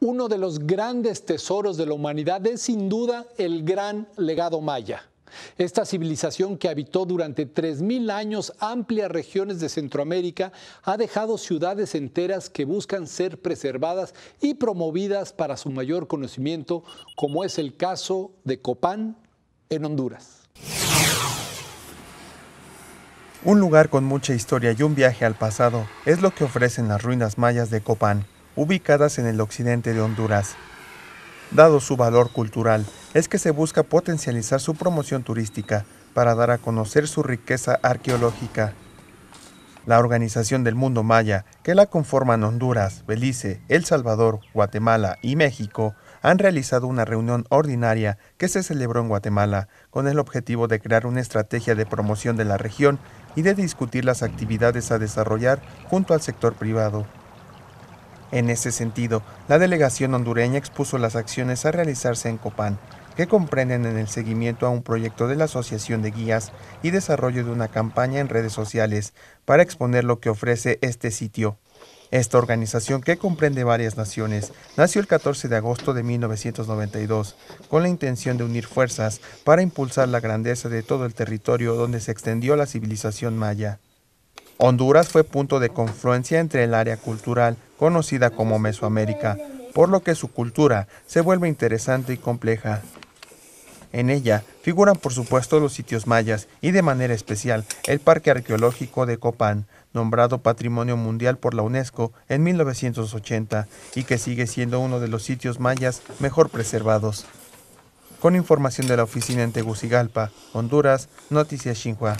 Uno de los grandes tesoros de la humanidad es sin duda el gran legado maya. Esta civilización que habitó durante 3.000 años amplias regiones de Centroamérica ha dejado ciudades enteras que buscan ser preservadas y promovidas para su mayor conocimiento, como es el caso de Copán en Honduras. Un lugar con mucha historia y un viaje al pasado es lo que ofrecen las ruinas mayas de Copán ubicadas en el occidente de Honduras. Dado su valor cultural, es que se busca potencializar su promoción turística para dar a conocer su riqueza arqueológica. La Organización del Mundo Maya, que la conforman Honduras, Belice, El Salvador, Guatemala y México, han realizado una reunión ordinaria que se celebró en Guatemala con el objetivo de crear una estrategia de promoción de la región y de discutir las actividades a desarrollar junto al sector privado. En ese sentido, la delegación hondureña expuso las acciones a realizarse en Copán, que comprenden en el seguimiento a un proyecto de la Asociación de Guías y desarrollo de una campaña en redes sociales para exponer lo que ofrece este sitio. Esta organización, que comprende varias naciones, nació el 14 de agosto de 1992 con la intención de unir fuerzas para impulsar la grandeza de todo el territorio donde se extendió la civilización maya. Honduras fue punto de confluencia entre el área cultural conocida como Mesoamérica, por lo que su cultura se vuelve interesante y compleja. En ella figuran por supuesto los sitios mayas y de manera especial el Parque Arqueológico de Copán, nombrado Patrimonio Mundial por la UNESCO en 1980 y que sigue siendo uno de los sitios mayas mejor preservados. Con información de la oficina en Tegucigalpa, Honduras, Noticias Xinhua.